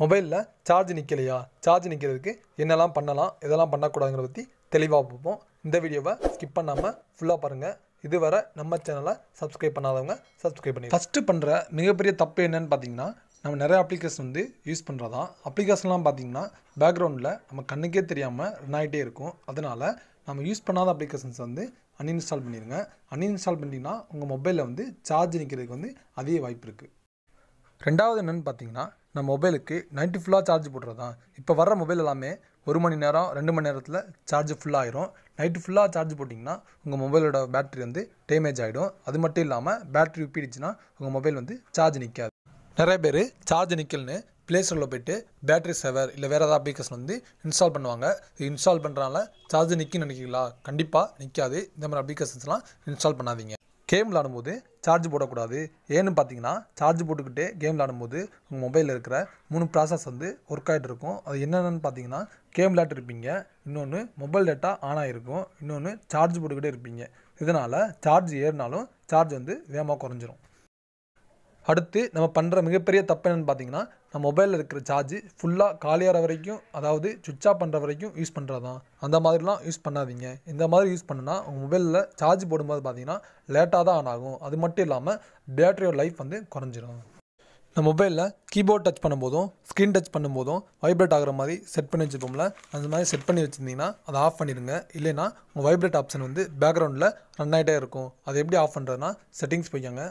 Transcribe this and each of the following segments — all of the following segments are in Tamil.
மொபைலில் சார்ஜ் நிற்கலையா சார்ஜ் நிற்கிறதுக்கு என்னெல்லாம் பண்ணலாம் இதெல்லாம் பண்ணக்கூடாதுங்கிறத பற்றி தெளிவாக பார்ப்போம் இந்த வீடியோவை ஸ்கிப் பண்ணாமல் ஃபுல்லாக பாருங்கள் இதுவரை நம்ம சேனலை சப்ஸ்கிரைப் பண்ணாதவங்க சப்ஸ்கிரைப் பண்ணி ஃபஸ்ட்டு பண்ணுற மிகப்பெரிய தப்பு என்னன்னு பார்த்தீங்கன்னா நம்ம நிறைய அப்ளிகேஷன் வந்து யூஸ் பண்ணுறதா அப்ளிகேஷன்லாம் பார்த்தீங்கன்னா பேக்ரவுண்டில் நம்ம கண்ணுக்கே தெரியாமல் ரன் ஆகிட்டே இருக்கும் அதனால் நம்ம யூஸ் பண்ணாத அப்ளிகேஷன்ஸ் வந்து அன்இன்ஸ்டால் பண்ணிடுங்க அன்இன்ஸ்டால் பண்ணிட்டீங்கன்னா உங்கள் மொபைலில் வந்து சார்ஜ் நிற்கிறதுக்கு வந்து அதிக வாய்ப்பு இருக்குது ரெண்டாவது என்னென்னு பார்த்தீங்கன்னா நம்ம மொபைலுக்கு நைட்டு ஃபுல்லாக சார்ஜ் போடுறது தான் இப்போ வர்ற மொபைல் எல்லாமே ஒரு மணி நேரம் ரெண்டு மணி நேரத்தில் சார்ஜ் ஃபுல்லாகிடும் நைட்டு ஃபுல்லாக சார்ஜ் போட்டிங்கன்னா உங்கள் மொபைலோட பேட்ரி வந்து டேமேஜ் ஆகிடும் அது மட்டும் இல்லாமல் பேட்ரி உப்பிடுச்சுன்னா உங்கள் மொபைல் வந்து சார்ஜ் நிற்காது நிறைய பேர் சார்ஜ் நிற்கலன்னு ப்ளே ஸ்டோரில் போய்ட்டு பேட்டரி சேவர் இல்லை வேறு ஏதாவது அப்ளிகேஷன் வந்து இன்ஸ்டால் பண்ணுவாங்க இது இன்ஸ்டால் பண்ணுறனால சார்ஜ் நிற்கும் நினைக்கிறீங்களா கண்டிப்பாக நிற்காது இந்த மாதிரி அப்ளிகேஷன்ஸ்லாம் இன்ஸ்டால் பண்ணாதீங்க கேம் விளாடும்போது சார்ஜ் போடக்கூடாது ஏன்னு பார்த்தீங்கன்னா சார்ஜ் போட்டுக்கிட்டே கேம் விளாடும்போது உங்கள் மொபைலில் இருக்கிற மூணு ப்ராசஸ் வந்து ஒர்க் ஆகிட்டு இருக்கும் அது என்னென்னு பார்த்தீங்கன்னா கேம் விளையாட்டுருப்பீங்க இன்னொன்று மொபைல் டேட்டா ஆன் ஆகிருக்கும் இன்னொன்று சார்ஜ் போட்டுக்கிட்டே இருப்பீங்க இதனால் சார்ஜ் ஏறினாலும் சார்ஜ் வந்து வேகமாக குறைஞ்சிரும் அடுத்து நம்ம பண்ணுற மிகப்பெரிய தப்பு என்னென்னு பார்த்தீங்கன்னா நம்ம மொபைலில் இருக்கிற சார்ஜ் ஃபுல்லாக காலியாகிற வரைக்கும் அதாவது சுவிட்சாக ஆஃப் பண்ணுற வரைக்கும் யூஸ் பண்ணுறது தான் அந்த மாதிரிலாம் யூஸ் பண்ணாதீங்க இந்த மாதிரி யூஸ் பண்ணுன்னா உங்கள் மொபைலில் சார்ஜ் போடும்போது பார்த்தீங்கன்னா லேட்டாக தான் ஆன் ஆகும் அது மட்டும் இல்லாமல் பேட்டரியோட லைஃப் வந்து குறைஞ்சிரும் இந்த மொபைலில் கீபோர்ட் டச் பண்ணும்போதும் ஸ்க்ரீன் டச் பண்ணும்போதும் வைப்ரேட் ஆகிற மாதிரி செட் பண்ணி வச்சுருப்போம்ல அந்த மாதிரி செட் பண்ணி வச்சுருந்தீங்கன்னா அதை ஆஃப் பண்ணிடுங்க இல்லைனா உங்கள் வைப்ரேட் ஆப்ஷன் வந்து பேக்ரவுண்டில் ரன் ஆகிட்டே இருக்கும் அதை எப்படி ஆஃப் பண்ணுறதுனா செட்டிங்ஸ் போய்க்காங்க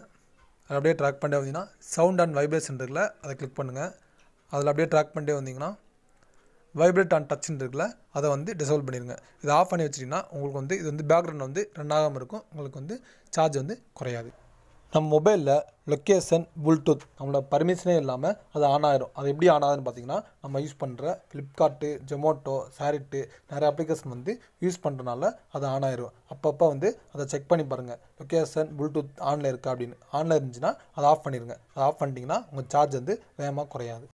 அதை அப்படியே ட்ராக் பண்ணிட்டே வந்தீங்கன்னா சவுண்ட் அண்ட் வைப்ரேஷன் இருக்குல்ல அதை கிளிக் பண்ணுங்கள் அதில் அப்படியே ட்ராக் பண்ணிட்டே வந்தீங்கன்னா வைப்ரேட் அண்ட் டச்சுன்னு இருக்குல்ல அதை வந்து டிசால்வ் பண்ணிடுங்க இதை ஆஃப் பண்ணி வச்சிட்டிங்கன்னா உங்களுக்கு வந்து இது வந்து பேக்ரவுண்ட் வந்து ரன் ஆகாமல் இருக்கும் உங்களுக்கு வந்து சார்ஜ் வந்து குறையாது நம்ம மொபைலில் லொக்கேஷன் ப்ளூடூத் நம்மளோட பர்மிஷனே இல்லாமல் அது ஆன் ஆயிரும் அது எப்படி ஆன் ஆகுதுன்னு பார்த்தீங்கன்னா நம்ம யூஸ் பண்ணுற ஃப்ளிப்கார்ட்டு ஜொமோட்டோ சாரிட்டு நிறைய அப்ளிகேஷன் வந்து யூஸ் பண்ணுறனால அது ஆன் ஆயிரும் அப்பப்போ வந்து அதை செக் பண்ணி பாருங்கள் லொக்கேஷன் ப்ளூடூத் ஆனில் இருக்கா அப்படின்னு ஆனில் இருந்துச்சுன்னா அதை ஆஃப் பண்ணிடுங்க அதை ஆஃப் பண்ணிட்டீங்கன்னா உங்கள் சார்ஜ் வந்து வேகமாக குறையாது